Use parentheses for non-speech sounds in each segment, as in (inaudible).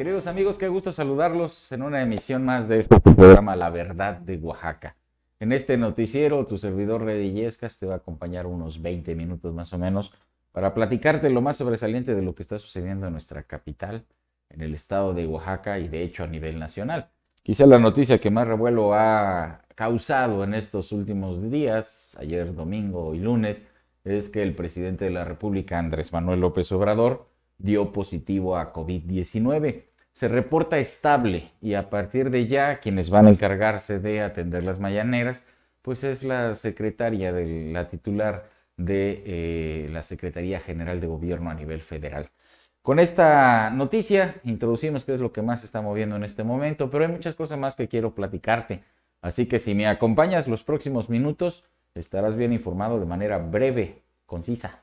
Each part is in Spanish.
Queridos amigos, qué gusto saludarlos en una emisión más de este programa La Verdad de Oaxaca. En este noticiero, tu servidor Red te va a acompañar unos 20 minutos más o menos para platicarte lo más sobresaliente de lo que está sucediendo en nuestra capital, en el estado de Oaxaca y de hecho a nivel nacional. Quizá la noticia que más revuelo ha causado en estos últimos días, ayer domingo y lunes, es que el presidente de la República, Andrés Manuel López Obrador, dio positivo a COVID-19 se reporta estable y a partir de ya quienes van a encargarse de atender las mayaneras pues es la secretaria, de, la titular de eh, la Secretaría General de Gobierno a nivel federal. Con esta noticia introducimos qué es lo que más se está moviendo en este momento, pero hay muchas cosas más que quiero platicarte. Así que si me acompañas los próximos minutos, estarás bien informado de manera breve, concisa.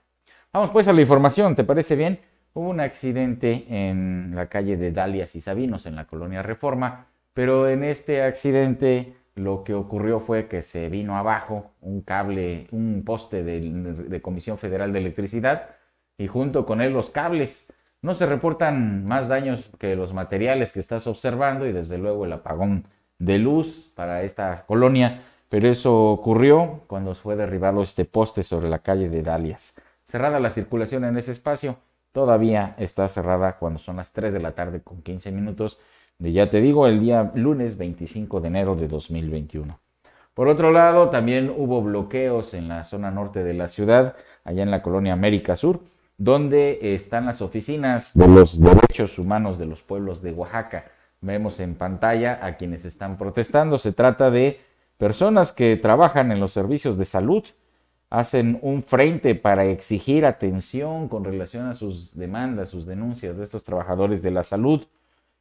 Vamos pues a la información, ¿te parece bien? Hubo un accidente en la calle de Dalias y Sabinos, en la colonia Reforma, pero en este accidente lo que ocurrió fue que se vino abajo un cable, un poste de, Comisión Federal de Electricidad y junto con él los cables. No se reportan más daños que los materiales que estás observando y desde luego el apagón de luz para esta colonia, pero eso ocurrió cuando fue derribado este poste sobre la calle de Dalias. Cerrada la circulación en ese espacio, todavía está cerrada cuando son las 3 de la tarde con 15 minutos de, ya te digo, el día lunes 25 de enero de 2021. Por otro lado, también hubo bloqueos en la zona norte de la ciudad, allá en la colonia América Sur, donde están las oficinas de los derechos humanos de los pueblos de Oaxaca. Vemos en pantalla a quienes están protestando. Se trata de personas que trabajan en los servicios de salud, hacen un frente para exigir atención con relación a sus demandas, sus denuncias de estos trabajadores de la salud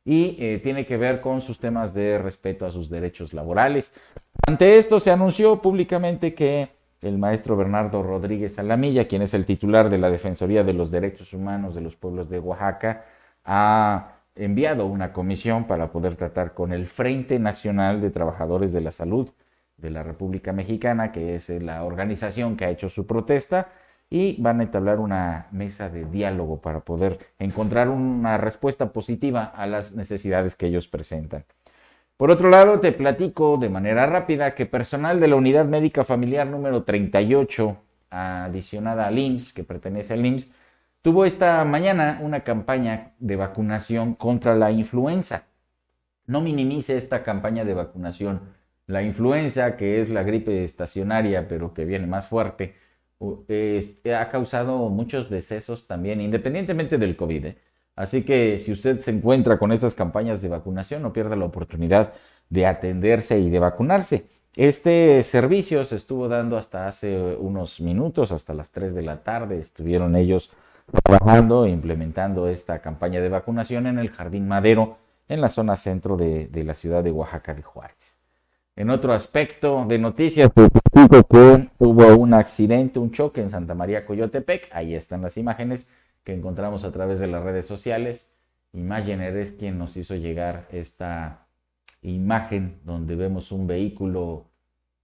y eh, tiene que ver con sus temas de respeto a sus derechos laborales. Ante esto se anunció públicamente que el maestro Bernardo Rodríguez Alamilla, quien es el titular de la Defensoría de los Derechos Humanos de los Pueblos de Oaxaca, ha enviado una comisión para poder tratar con el Frente Nacional de Trabajadores de la Salud de la República Mexicana, que es eh, la organización que ha hecho su protesta, y van a entablar una mesa de diálogo para poder encontrar una respuesta positiva a las necesidades que ellos presentan. Por otro lado, te platico de manera rápida que personal de la Unidad Médica Familiar número 38, adicionada al IMSS, que pertenece al IMSS, tuvo esta mañana una campaña de vacunación contra la influenza. No minimice esta campaña de vacunación la influenza, que es la gripe estacionaria, pero que viene más fuerte, ha causado muchos decesos también, independientemente del COVID. ¿eh? Así que si usted se encuentra con estas campañas de vacunación, no pierda la oportunidad de atenderse y de vacunarse. Este servicio se estuvo dando hasta hace unos minutos, hasta las 3 de la tarde, estuvieron ellos trabajando e implementando esta campaña de vacunación en el Jardín Madero, en la zona centro de la ciudad de Oaxaca de Juárez. En otro aspecto de noticias, pues, hubo un accidente, un choque en Santa María Coyotepec. Ahí están las imágenes que encontramos a través de las redes sociales. más es quien nos hizo llegar esta imagen donde vemos un vehículo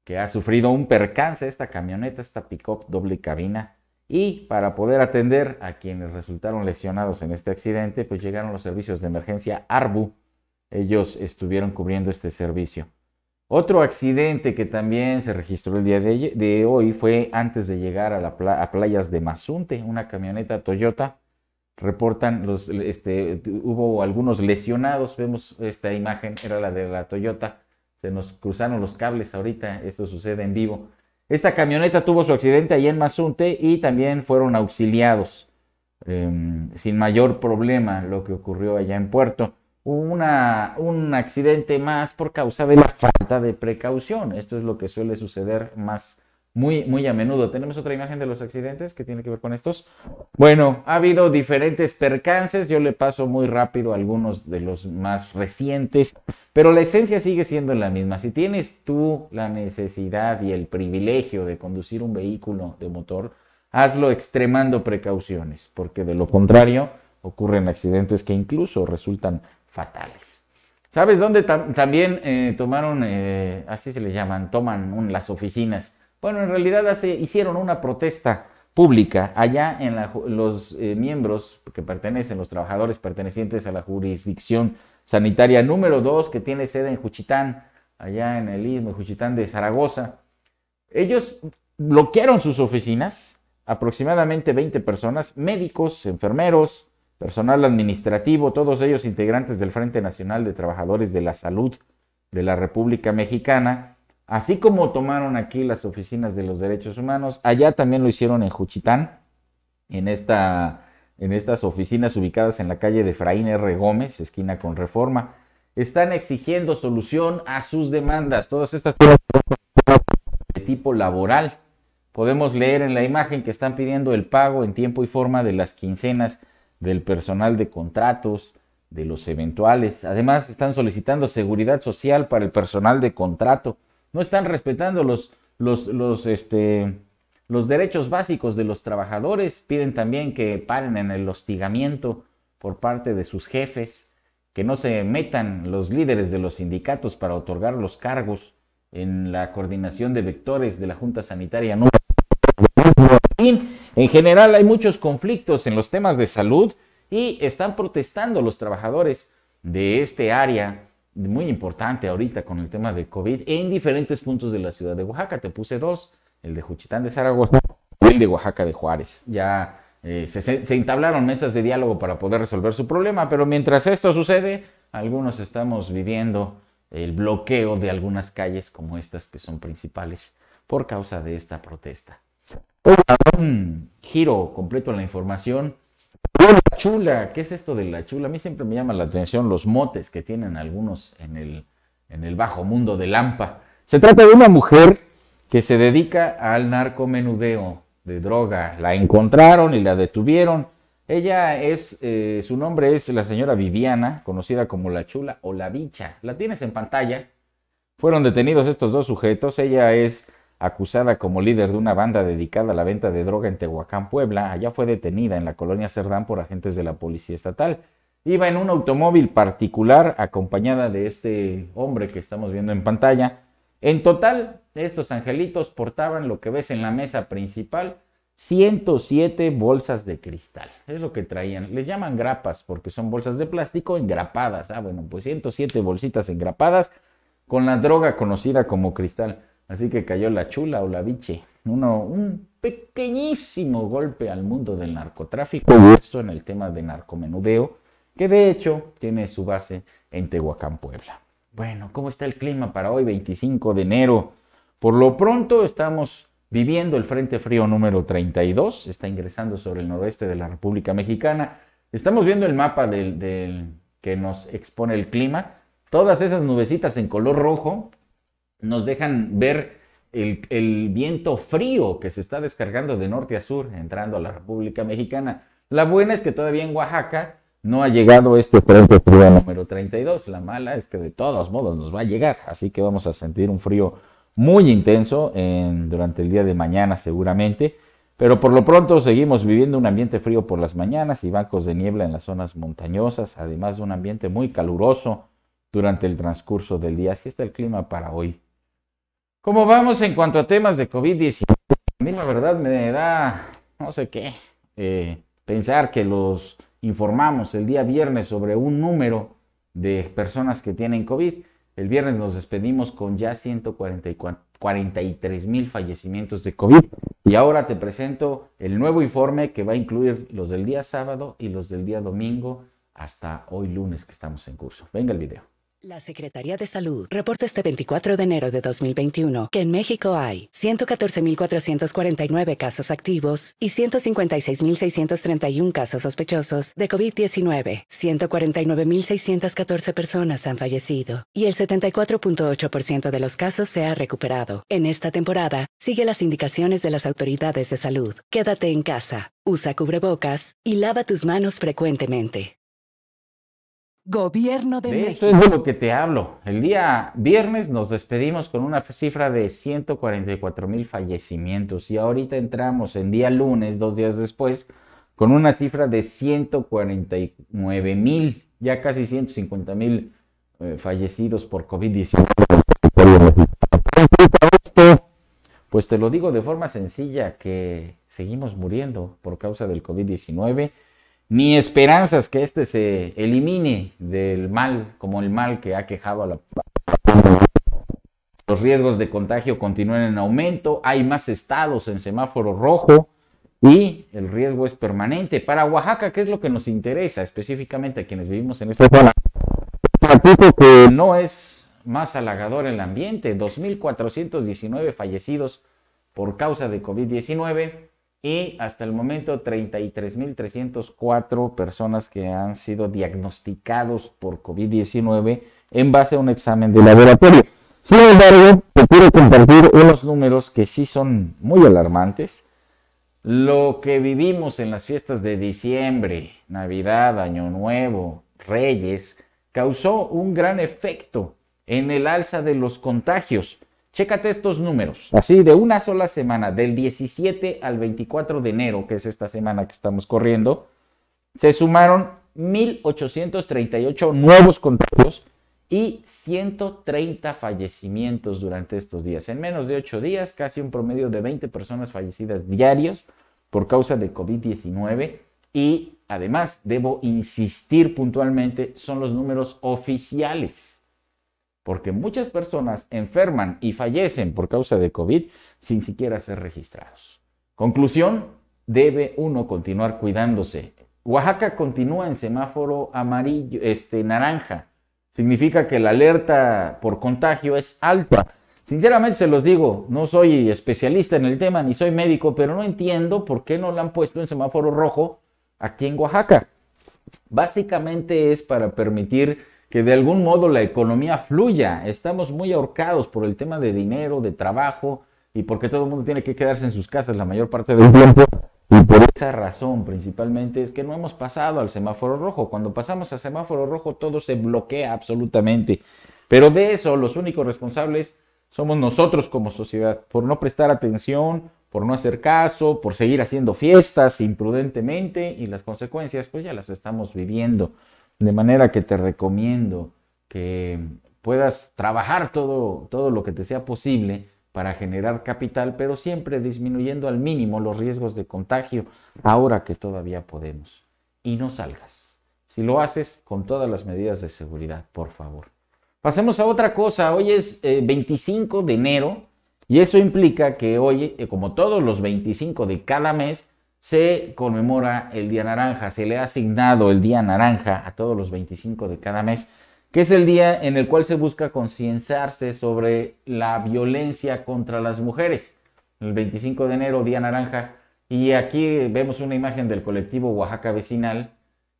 que ha sufrido un percance, esta camioneta, esta pick-up doble cabina. Y para poder atender a quienes resultaron lesionados en este accidente, pues llegaron los servicios de emergencia ARBU. Ellos estuvieron cubriendo este servicio. Otro accidente que también se registró el día de, hoy fue antes de llegar a, la playas de Mazunte, una camioneta Toyota. Reportan los, este, hubo algunos lesionados. Vemos esta imagen, era la de la Toyota. Se nos cruzaron los cables ahorita. Esto sucede en vivo. Esta camioneta tuvo su accidente allá en Mazunte y también fueron auxiliados em, sin mayor problema lo que ocurrió allá en Puerto una, un accidente más por causa de la falta de precaución. Esto es lo que suele suceder más muy, muy a menudo. Tenemos otra imagen de los accidentes que tiene que ver con estos. Bueno, ha habido diferentes percances. Yo le paso muy rápido algunos de los más recientes, pero la esencia sigue siendo la misma. Si tienes tú la necesidad y el privilegio de conducir un vehículo de motor, hazlo extremando precauciones, porque de lo contrario ocurren accidentes que incluso resultan fatales. ¿Sabes dónde también eh, tomaron, eh, así se les llaman, toman las oficinas? Bueno, en realidad hicieron una protesta pública allá en los eh, miembros que pertenecen, los trabajadores pertenecientes a la jurisdicción sanitaria número 2 que tiene sede en Juchitán, allá en el istmo, Juchitán de Zaragoza. Ellos bloquearon sus oficinas, aproximadamente 20 personas, médicos, enfermeros, personal administrativo, todos ellos integrantes del Frente Nacional de Trabajadores de la Salud de la República Mexicana, así como tomaron aquí las oficinas de los derechos humanos, allá también lo hicieron en Juchitán, en, esta, en estas oficinas ubicadas en la calle de Fraín R. Gómez, esquina con reforma, están exigiendo solución a sus demandas, todas estas de tipo laboral. Podemos leer en la imagen que están pidiendo el pago en tiempo y forma de las quincenas del personal de contratos, de los eventuales. Además, están solicitando seguridad social para el personal de contrato. No están respetando los, los, este, los derechos básicos de los trabajadores. Piden también que paren en el hostigamiento por parte de sus jefes, que no se metan los líderes de los sindicatos para otorgar los cargos en la coordinación de vectores de la Junta Sanitaria. En general hay muchos conflictos en los temas de salud y están protestando los trabajadores de este área muy importante ahorita con el tema de COVID en diferentes puntos de la ciudad de Oaxaca. Te puse dos, el de Juchitán de Zaragoza y el de Oaxaca de Juárez. Ya eh, se, se, entablaron mesas de diálogo para poder resolver su problema, pero mientras esto sucede, algunos estamos viviendo el bloqueo de algunas calles como estas que son principales por causa de esta protesta un giro completo en la información. La chula, ¿qué es esto de la chula? A mí siempre me llama la atención los motes que tienen algunos en el, bajo mundo de Lampa. Se trata de una mujer que se dedica al narcomenudeo de droga. La encontraron y la detuvieron. Ella es, eh, su nombre es la señora Viviana, conocida como la chula o la bicha. La tienes en pantalla. Fueron detenidos estos dos sujetos. Ella es acusada como líder de una banda dedicada a la venta de droga en Tehuacán, Puebla, allá fue detenida en la colonia Cerdán por agentes de la Policía Estatal. Iba en un automóvil particular acompañada de este hombre que estamos viendo en pantalla. En total, estos angelitos portaban lo que ves en la mesa principal, 107 bolsas de cristal. Es lo que traían. Les llaman grapas porque son bolsas de plástico engrapadas. Ah, bueno, pues 107 bolsitas engrapadas con la droga conocida como cristal. Así que cayó la chula o la biche. un pequeñísimo golpe al mundo del narcotráfico, esto en el tema de narcomenudeo, que de hecho tiene su base en Tehuacán, Puebla. Bueno, ¿cómo está el clima para hoy, 25 de enero? Por lo pronto estamos viviendo el Frente Frío número 32, está ingresando sobre el noroeste de la República Mexicana. Estamos viendo el mapa que nos expone el clima. Todas esas nubecitas en color rojo nos dejan ver el, viento frío que se está descargando de norte a sur, entrando a la República Mexicana. La buena es que todavía en Oaxaca no ha llegado este frente frío número 32. La mala es que de todos modos nos va a llegar, así que vamos a sentir un frío muy intenso durante el día de mañana seguramente. Pero por lo pronto seguimos viviendo un ambiente frío por las mañanas y bancos de niebla en las zonas montañosas, además de un ambiente muy caluroso durante el transcurso del día. Así está el clima para hoy. ¿Cómo vamos en cuanto a temas de COVID-19? A mí la verdad me da, no sé qué, eh, pensar que los informamos el día viernes sobre un número de personas que tienen COVID. El viernes nos despedimos con ya 143 mil fallecimientos de COVID. Y ahora te presento el nuevo informe que va a incluir los del día sábado y los del día domingo hasta hoy lunes que estamos en curso. Venga el video. La Secretaría de Salud reporta este 24 de enero de 2021 que en México hay 114.449 casos activos y 156.631 casos sospechosos de COVID-19. 149.614 personas han fallecido y el 74.8% de los casos se ha recuperado. En esta temporada, sigue las indicaciones de las autoridades de salud. Quédate en casa, usa cubrebocas y lava tus manos frecuentemente. Gobierno de, México. Esto es lo que te hablo. El día viernes nos despedimos con una cifra de 144 mil fallecimientos y ahorita entramos en día lunes, dos días después, con una cifra de 149 mil, ya casi 150 mil eh, fallecidos por COVID-19. Pues te lo digo de forma sencilla que seguimos muriendo por causa del COVID-19 mi esperanza es que este se elimine del mal, como el mal que ha quejado a la los riesgos de contagio continúan en aumento, hay más estados en semáforo rojo y el riesgo es permanente. Para Oaxaca, ¿qué es lo que nos interesa específicamente a quienes vivimos en esta zona? no es más halagador el ambiente, 2.419 fallecidos por causa de COVID-19 y hasta el momento 33.304 personas que han sido diagnosticados por COVID-19 en base a un examen de laboratorio. Sin embargo, te quiero compartir unos números que sí son muy alarmantes. Lo que vivimos en las fiestas de diciembre, Navidad, Año Nuevo, Reyes, causó un gran efecto en el alza de los contagios. Chécate estos números, así de una sola semana, del 17 al 24 de enero, que es esta semana que estamos corriendo, se sumaron 1.838 nuevos contagios y 130 fallecimientos durante estos días. En menos de 8 días, casi un promedio de 20 personas fallecidas diarios por causa de COVID-19 y además, debo insistir puntualmente, son los números oficiales porque muchas personas enferman y fallecen por causa de COVID sin siquiera ser registrados. Conclusión, debe uno continuar cuidándose. Oaxaca continúa en semáforo amarillo, este naranja. Significa que la alerta por contagio es alta. Sinceramente se los digo, no soy especialista en el tema ni soy médico, pero no entiendo por qué no la han puesto en semáforo rojo aquí en Oaxaca. Básicamente es para permitir que de algún modo la economía fluya. Estamos muy ahorcados por el tema de dinero, de trabajo y porque todo el mundo tiene que quedarse en sus casas la mayor parte del tiempo. Y por esa razón principalmente es que no hemos pasado al semáforo rojo. Cuando pasamos al semáforo rojo todo se bloquea absolutamente. Pero de eso los únicos responsables somos nosotros como sociedad, por no prestar atención, por no hacer caso, por seguir haciendo fiestas imprudentemente y las consecuencias pues ya las estamos viviendo. De manera que te recomiendo que puedas trabajar todo, todo lo que te sea posible para generar capital, pero siempre disminuyendo al mínimo los riesgos de contagio ahora que todavía podemos. Y no salgas. Si lo haces, con todas las medidas de seguridad, por favor. Pasemos a otra cosa. Hoy es 25 eh, de enero y eso implica que hoy, eh, como todos los 25 de cada mes, se conmemora el Día Naranja, se le ha asignado el Día Naranja a todos los 25 de cada mes, que es el día en el cual se busca concienciarse sobre la violencia contra las mujeres. El 25 de enero, Día Naranja, y aquí vemos una imagen del colectivo Oaxaca Vecinal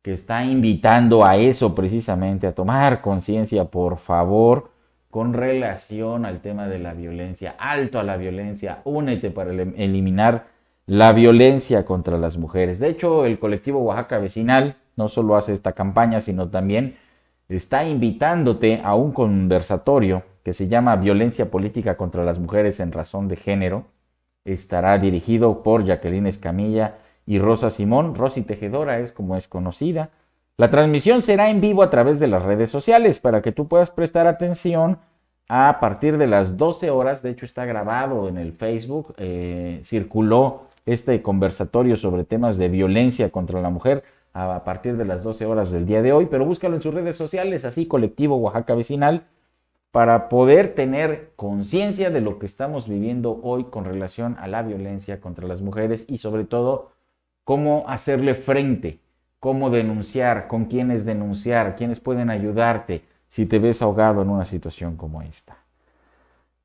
que está invitando a eso precisamente, a tomar conciencia, por favor, con relación al tema de la violencia. Alto a la violencia, únete para eliminar la violencia contra las mujeres. De hecho, el colectivo Oaxaca Vecinal no solo hace esta campaña, sino también está invitándote a un conversatorio que se llama Violencia Política contra las Mujeres en Razón de Género. Estará dirigido por Jacqueline Escamilla y Rosa Simón. Rosy Tejedora es como es conocida. La transmisión será en vivo a través de las redes sociales para que tú puedas prestar atención a partir de las 12 horas. De hecho, está grabado en el Facebook. Eh, circuló este conversatorio sobre temas de violencia contra la mujer a partir de las 12 horas del día de hoy, pero búscalo en sus redes sociales, así colectivo Oaxaca Vecinal, para poder tener conciencia de lo que estamos viviendo hoy con relación a la violencia contra las mujeres y sobre todo cómo hacerle frente, cómo denunciar, con quiénes denunciar, quiénes pueden ayudarte si te ves ahogado en una situación como esta.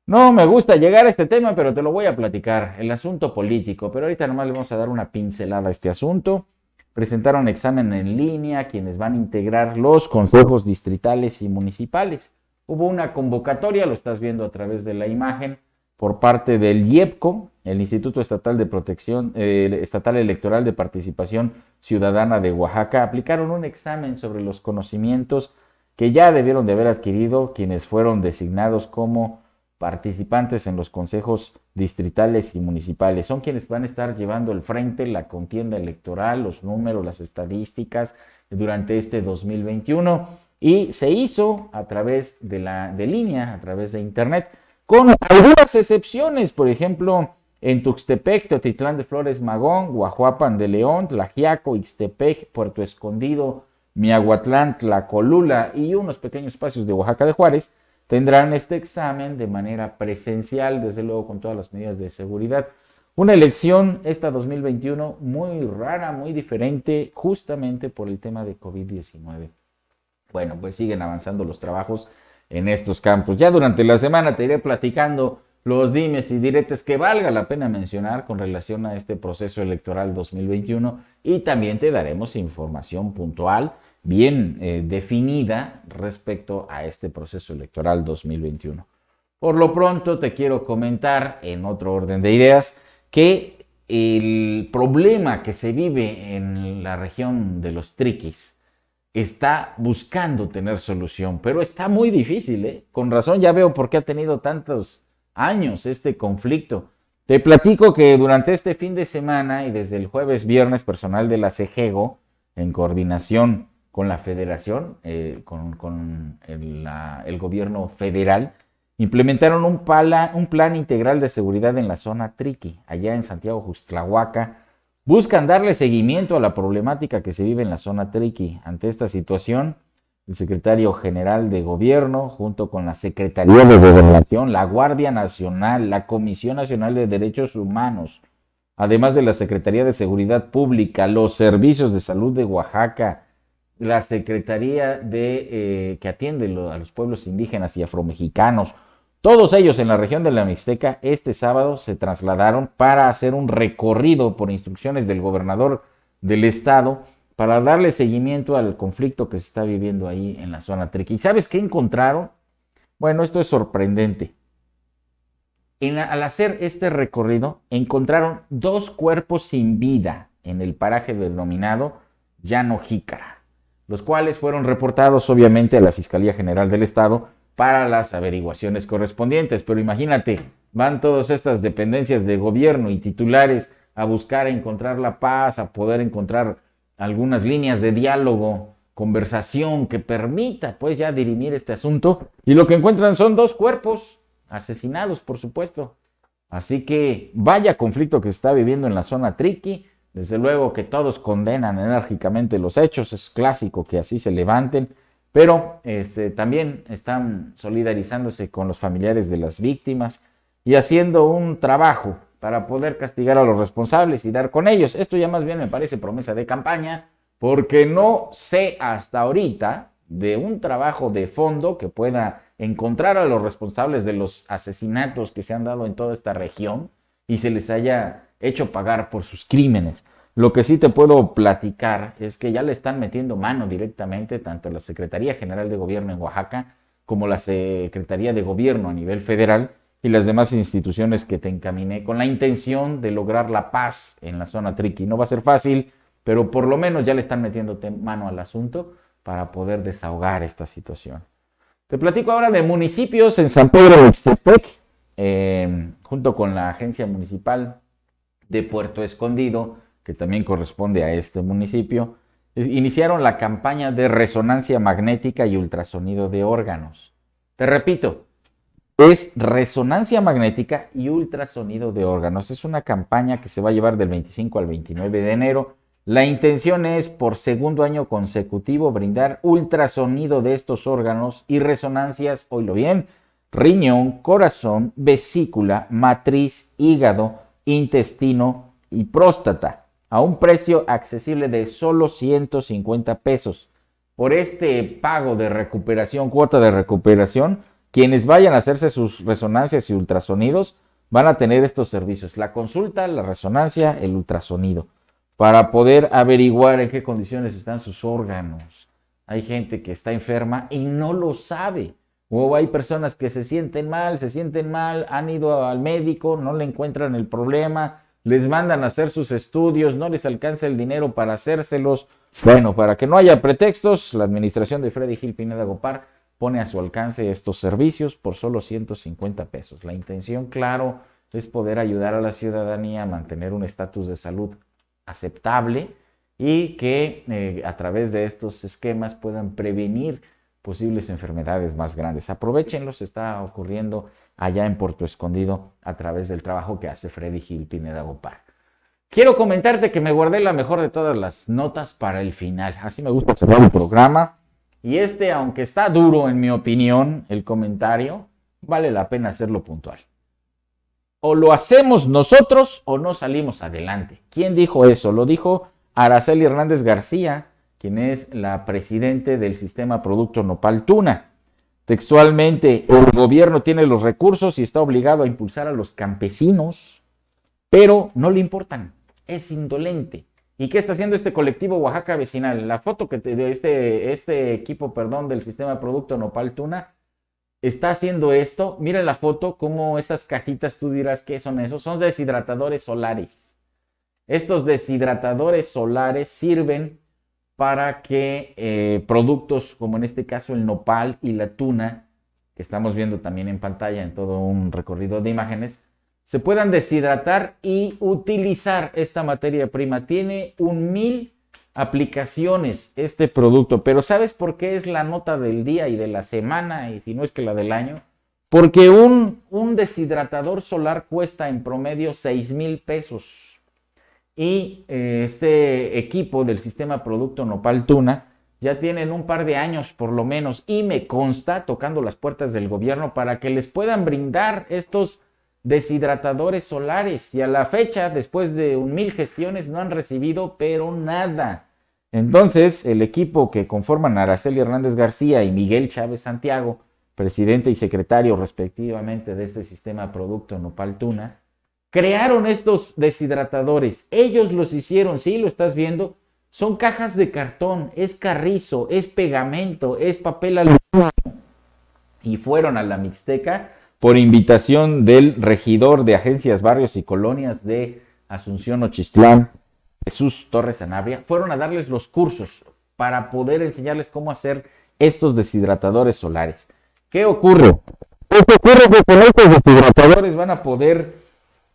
No me gusta llegar a este tema, pero te lo voy a platicar, el asunto político. Pero ahorita nomás le vamos a dar una pincelada a este asunto. Presentaron examen en línea quienes van a integrar los consejos distritales y municipales. Hubo una convocatoria, lo estás viendo a través de la imagen, por parte del IEPCO, el Instituto Estatal de Protección eh, Estatal Electoral de Participación Ciudadana de Oaxaca, aplicaron un examen sobre los conocimientos que ya debieron de haber adquirido quienes fueron designados como participantes en los consejos distritales y municipales. Son quienes van a estar llevando al frente la contienda electoral, los números, las estadísticas durante este 2021 y se hizo a través de la de línea, a través de internet, con algunas excepciones, por ejemplo, en Tuxtepec, Teotitlán de Flores Magón, Guajuapan de León, Tlajiaco, Ixtepec, Puerto Escondido, Miahuatlán, Tlacolula y unos pequeños espacios de Oaxaca de Juárez, tendrán este examen de manera presencial, desde luego con todas las medidas de seguridad. Una elección esta 2021 muy rara, muy diferente, justamente por el tema de COVID-19. Bueno, pues siguen avanzando los trabajos en estos campos. Ya durante la semana te iré platicando los dimes y diretes que valga la pena mencionar con relación a este proceso electoral 2021 y también te daremos información puntual bien eh, definida respecto a este proceso electoral 2021. Por lo pronto te quiero comentar en otro orden de ideas que el problema que se vive en la región de los triquis está buscando tener solución, pero está muy difícil. ¿eh? Con razón ya veo por qué ha tenido tantos años este conflicto. Te platico que durante este fin de semana y desde el jueves viernes personal de la CEGEGO, en coordinación con la federación, eh, con, el, gobierno federal, implementaron un, un, plan integral de seguridad en la zona Triqui, allá en Santiago Justlahuaca, Buscan darle seguimiento a la problemática que se vive en la zona Triqui. Ante esta situación, el secretario general de gobierno, junto con la Secretaría de Gobernación, la Guardia Nacional, la Comisión Nacional de Derechos Humanos, además de la Secretaría de Seguridad Pública, los servicios de salud de Oaxaca, la Secretaría de, eh, que atiende a los pueblos indígenas y afromexicanos. Todos ellos en la región de la Mixteca este sábado se trasladaron para hacer un recorrido por instrucciones del gobernador del estado para darle seguimiento al conflicto que se está viviendo ahí en la zona triqui. ¿Y sabes qué encontraron? Bueno, esto es sorprendente. En, al hacer este recorrido encontraron dos cuerpos sin vida en el paraje denominado Llano Jícara los cuales fueron reportados obviamente a la Fiscalía General del Estado para las averiguaciones correspondientes. Pero imagínate, van todas estas dependencias de gobierno y titulares a buscar a encontrar la paz, a poder encontrar algunas líneas de diálogo, conversación que permita pues ya dirimir este asunto. Y lo que encuentran son dos cuerpos asesinados, por supuesto. Así que vaya conflicto que se está viviendo en la zona Triqui desde luego que todos condenan enérgicamente los hechos, es clásico que así se levanten, pero este, también están solidarizándose con los familiares de las víctimas y haciendo un trabajo para poder castigar a los responsables y dar con ellos. Esto ya más bien me parece promesa de campaña, porque no sé hasta ahorita de un trabajo de fondo que pueda encontrar a los responsables de los asesinatos que se han dado en toda esta región y se les haya hecho pagar por sus crímenes. Lo que sí te puedo platicar es que ya le están metiendo mano directamente tanto la Secretaría General de Gobierno en Oaxaca como la Secretaría de Gobierno a nivel federal y las demás instituciones que te encaminé con la intención de lograr la paz en la zona triqui. No va a ser fácil, pero por lo menos ya le están metiendo mano al asunto para poder desahogar esta situación. Te platico ahora de municipios en San Pedro de Ixtepec, eh, junto con la Agencia Municipal de Puerto Escondido, que también corresponde a este municipio, iniciaron la campaña de resonancia magnética y ultrasonido de órganos. Te repito, es resonancia magnética y ultrasonido de órganos. Es una campaña que se va a llevar del 25 al 29 de enero. La intención es, por segundo año consecutivo, brindar ultrasonido de estos órganos y resonancias, oílo bien, riñón, corazón, vesícula, matriz, hígado, intestino y próstata a un precio accesible de solo 150 pesos. Por este pago de recuperación, cuota de recuperación, quienes vayan a hacerse sus resonancias y ultrasonidos van a tener estos servicios, la consulta, la resonancia, el ultrasonido, para poder averiguar en qué condiciones están sus órganos. Hay gente que está enferma y no lo sabe. O hay personas que se sienten mal, se sienten mal, han ido al médico, no le encuentran el problema, les mandan a hacer sus estudios, no les alcanza el dinero para hacérselos. Bueno, para que no haya pretextos, la administración de Freddy Gil Pineda Gopar pone a su alcance estos servicios por solo 150 pesos. La intención, claro, es poder ayudar a la ciudadanía a mantener un estatus de salud aceptable y que eh, a través de estos esquemas puedan prevenir posibles enfermedades más grandes. Aprovechenlos, está ocurriendo allá en Puerto Escondido a través del trabajo que hace Freddy Gil Pineda Gopar. Quiero comentarte que me guardé la mejor de todas las notas para el final. Así me gusta cerrar un programa. Y este, aunque está duro en mi opinión, el comentario, vale la pena hacerlo puntual. O lo hacemos nosotros o no salimos adelante. ¿Quién dijo eso? Lo dijo Araceli Hernández García, quien es la presidente del sistema Producto Nopal Tuna. Textualmente, el gobierno tiene los recursos y está obligado a impulsar a los campesinos, pero no le importan, es indolente. ¿Y qué está haciendo este colectivo Oaxaca Vecinal? La foto que te, dio este, este equipo, perdón, del sistema Producto Nopal Tuna está haciendo esto. Mira la foto, como estas cajitas, tú dirás, ¿qué son esos? Son deshidratadores solares. Estos deshidratadores solares sirven para que eh, productos como en este caso el nopal y la tuna, que estamos viendo también en pantalla en todo un recorrido de imágenes, se puedan deshidratar y utilizar esta materia prima. Tiene un mil aplicaciones este producto, pero ¿sabes por qué es la nota del día y de la semana y si no es que la del año? Porque un, un deshidratador solar cuesta en promedio seis mil pesos y eh, este equipo del sistema Producto Nopal Tuna ya tienen un par de años por lo menos y me consta tocando las puertas del gobierno para que les puedan brindar estos deshidratadores solares y a la fecha después de un mil gestiones no han recibido pero nada. Entonces el equipo que conforman Araceli Hernández García y Miguel Chávez Santiago, presidente y secretario respectivamente de este sistema Producto Nopal Tuna, crearon estos deshidratadores. Ellos los hicieron, sí, lo estás viendo. Son cajas de cartón, es carrizo, es pegamento, es papel aluminio. Y fueron a la Mixteca por invitación del regidor de agencias, barrios y colonias de Asunción Ochistlán, Jesús Torres Anabria, Fueron a darles los cursos para poder enseñarles cómo hacer estos deshidratadores solares. ¿Qué ocurre? ¿Qué ocurre que con estos deshidratadores van a poder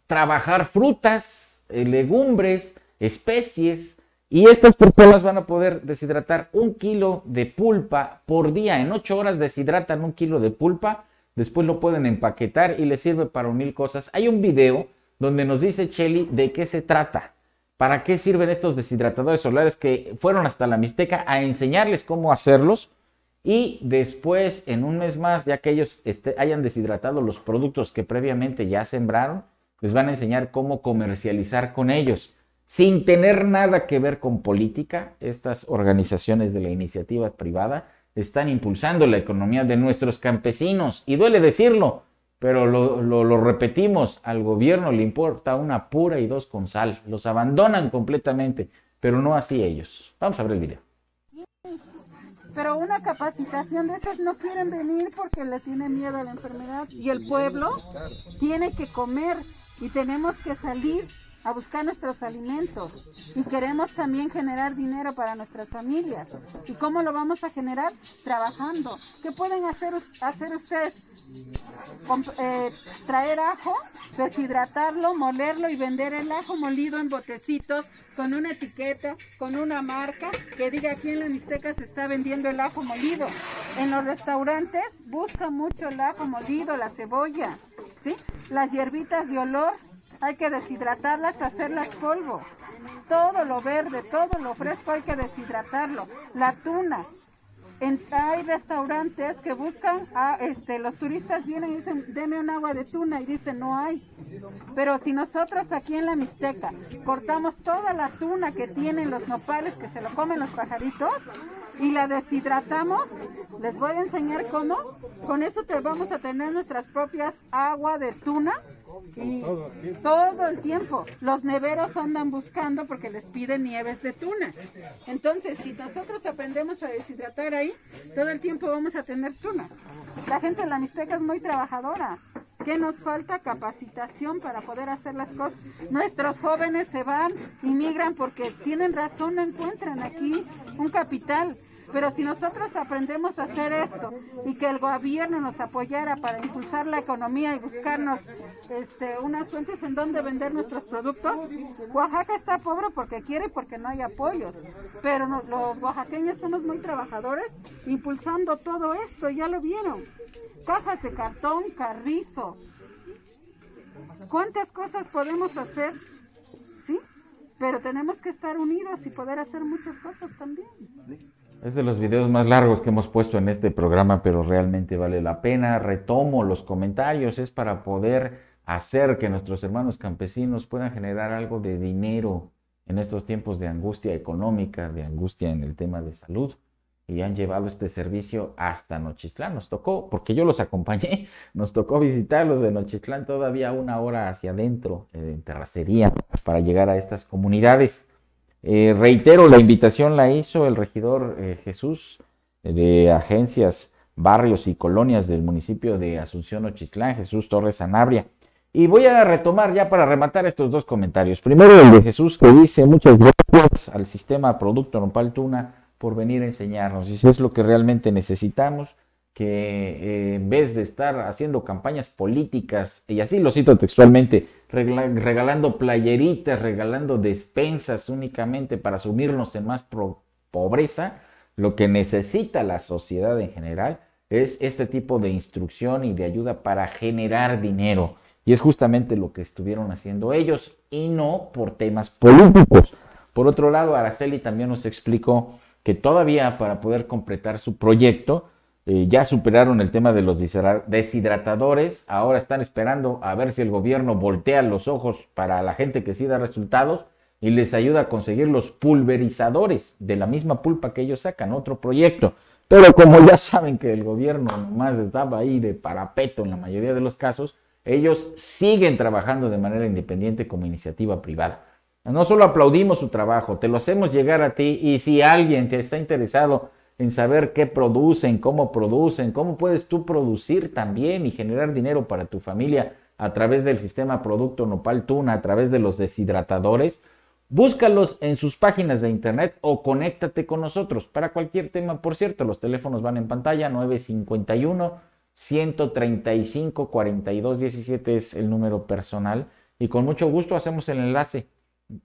trabajar frutas, eh, legumbres, especies, y estas personas van a poder deshidratar un kilo de pulpa por día. En ocho horas deshidratan un kilo de pulpa, después lo pueden empaquetar y les sirve para unir cosas. Hay un video donde nos dice Shelly de qué se trata, para qué sirven estos deshidratadores solares que fueron hasta la Mixteca a enseñarles cómo hacerlos. Y después, en un mes más, ya que ellos este, hayan deshidratado los productos que previamente ya sembraron, les van a enseñar cómo comercializar con ellos. Sin tener nada que ver con política, estas organizaciones de la iniciativa privada están impulsando la economía de nuestros campesinos. Y duele decirlo, pero lo, repetimos, al gobierno le importa una pura y dos con sal. Los abandonan completamente, pero no así ellos. Vamos a ver el video. Pero una capacitación de esas no quieren venir porque le tienen miedo a la enfermedad y el pueblo tiene que comer y tenemos que salir a buscar nuestros alimentos y queremos también generar dinero para nuestras familias. ¿Y cómo lo vamos a generar? Trabajando. ¿Qué pueden hacer, hacer ustedes? Eh, traer ajo, deshidratarlo, molerlo y vender el ajo molido en botecitos con una etiqueta, con una marca que diga aquí en la Mixteca se está vendiendo el ajo molido. En los restaurantes busca mucho el ajo molido, la cebolla. Las hierbitas de olor hay que deshidratarlas, hacerlas polvo. Todo lo verde, todo lo fresco hay que deshidratarlo. La tuna. hay restaurantes que buscan, a, ah, este, los turistas vienen y dicen, deme un agua de tuna y dicen, no hay. Pero si nosotros aquí en la Mixteca cortamos toda la tuna que tienen los nopales, que se lo comen los pajaritos, y la deshidratamos. Les voy a enseñar cómo. Con eso te vamos a tener nuestras propias agua de tuna y todo el tiempo. Los neveros andan buscando porque les piden nieves de tuna. Entonces, si nosotros aprendemos a deshidratar ahí, todo el tiempo vamos a tener tuna. La gente de la Mixteca es muy trabajadora. ¿Qué nos falta? Capacitación para poder hacer las cosas. Nuestros jóvenes se van, inmigran porque tienen razón, no encuentran aquí un capital. Pero si nosotros aprendemos a hacer esto y que el gobierno nos apoyara para impulsar la economía y buscarnos este, unas fuentes en donde vender nuestros productos, Oaxaca está pobre porque quiere, porque no hay apoyos. Pero los oaxaqueños somos muy trabajadores impulsando todo esto, ya lo vieron. Cajas de cartón, carrizo. ¿Cuántas cosas podemos hacer? ¿Sí? Pero tenemos que estar unidos y poder hacer muchas cosas también. Es de los videos más largos que hemos puesto en este programa, pero realmente vale la pena. Retomo los comentarios, es para poder hacer que nuestros hermanos campesinos puedan generar algo de dinero en estos tiempos de angustia económica, de angustia en el tema de salud. Y han llevado este servicio hasta Nochistlán. Nos tocó, porque yo los acompañé, (laughs) nos tocó visitarlos de Nochistlán todavía una hora hacia adentro, en terracería, para llegar a estas comunidades. Eh, reitero, la invitación la hizo el regidor eh, Jesús de agencias, barrios y colonias del municipio de Asunción Ochislán, Jesús Torres Sanabria. Y voy a retomar ya para rematar estos dos comentarios. Primero el de Jesús que dice muchas gracias al sistema Producto Nopal Tuna por venir a enseñarnos. si es lo que realmente necesitamos que eh, en vez de estar haciendo campañas políticas, y así lo cito textualmente, regalando playeritas, regalando despensas únicamente para sumirnos en más pobreza, lo que necesita la sociedad en general es este tipo de instrucción y de ayuda para generar dinero. Y es justamente lo que estuvieron haciendo ellos y no por temas políticos. Por otro lado, Araceli también nos explicó que todavía para poder completar su proyecto, eh, ya superaron el tema de los deshidratadores, ahora están esperando a ver si el gobierno voltea los ojos para la gente que sí da resultados y les ayuda a conseguir los pulverizadores de la misma pulpa que ellos sacan, otro proyecto. Pero como ya saben que el gobierno más estaba ahí de parapeto en la mayoría de los casos, ellos siguen trabajando de manera independiente como iniciativa privada. No solo aplaudimos su trabajo, te lo hacemos llegar a ti y si alguien te está interesado en saber qué producen, cómo producen, cómo puedes tú producir también y generar dinero para tu familia a través del sistema Producto Nopal Tuna, a través de los deshidratadores. Búscalos en sus páginas de internet o conéctate con nosotros para cualquier tema. Por cierto, los teléfonos van en pantalla 951 135 4217 es el número personal y con mucho gusto hacemos el enlace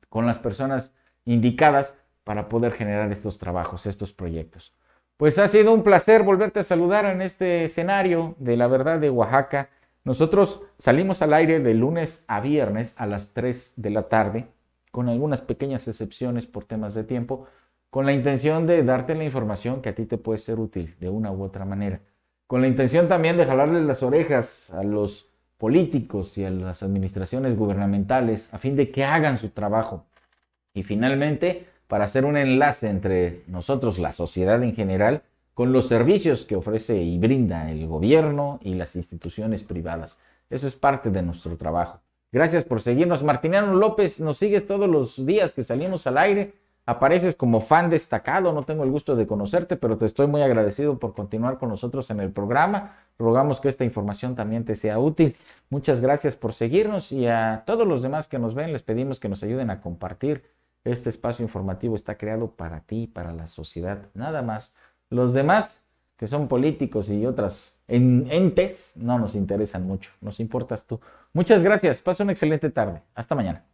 con las personas indicadas para poder generar estos trabajos, estos proyectos. Pues ha sido un placer volverte a saludar en este escenario de la verdad de Oaxaca. Nosotros salimos al aire de lunes a viernes a las 3 de la tarde, con algunas pequeñas excepciones por temas de tiempo, con la intención de darte la información que a ti te puede ser útil de una u otra manera. Con la intención también de jalarle las orejas a los políticos y a las administraciones gubernamentales a fin de que hagan su trabajo. Y finalmente, para hacer un enlace entre nosotros, la sociedad en general, con los servicios que ofrece y brinda el gobierno y las instituciones privadas. Eso es parte de nuestro trabajo. Gracias por seguirnos. Martiniano López, nos sigues todos los días que salimos al aire. Apareces como fan destacado, no tengo el gusto de conocerte, pero te estoy muy agradecido por continuar con nosotros en el programa. Rogamos que esta información también te sea útil. Muchas gracias por seguirnos y a todos los demás que nos ven les pedimos que nos ayuden a compartir este espacio informativo está creado para ti, para la sociedad, nada más. Los demás, que son políticos y otras entes, no nos interesan mucho. Nos importas tú. Muchas gracias. Pasa una excelente tarde. Hasta mañana.